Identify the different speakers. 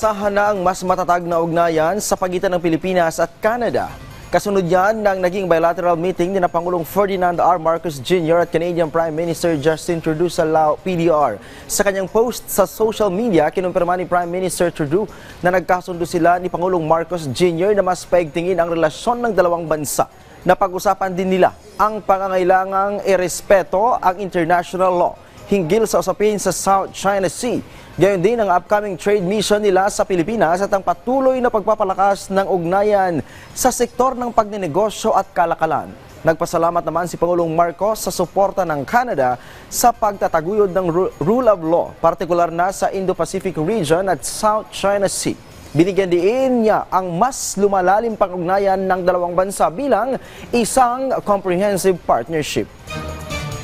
Speaker 1: Sahan na ang mas matatag na ugnayan sa pagitan ng Pilipinas at Canada. Kasunod yan ng naging bilateral meeting ni na Pangulong Ferdinand R. Marcos Jr. at Canadian Prime Minister Justin Trudeau sa Lao PDR. Sa kanyang post sa social media, kinumpirma ni Prime Minister Trudeau na nagkasundo sila ni Pangulong Marcos Jr. na mas paigtingin ang relasyon ng dalawang bansa. Napag-usapan din nila ang pangangailangang irespeto ang international law hinggil sa usapin sa South China Sea. Gayon din ang upcoming trade mission nila sa Pilipinas at ang patuloy na pagpapalakas ng ugnayan sa sektor ng pagninegosyo at kalakalan. Nagpasalamat naman si Pangulong Marcos sa suporta ng Canada sa pagtataguyod ng rule of law, partikular na sa Indo-Pacific region at South China Sea. Binigyan din niya ang mas lumalalim pang ugnayan ng dalawang bansa bilang isang comprehensive partnership.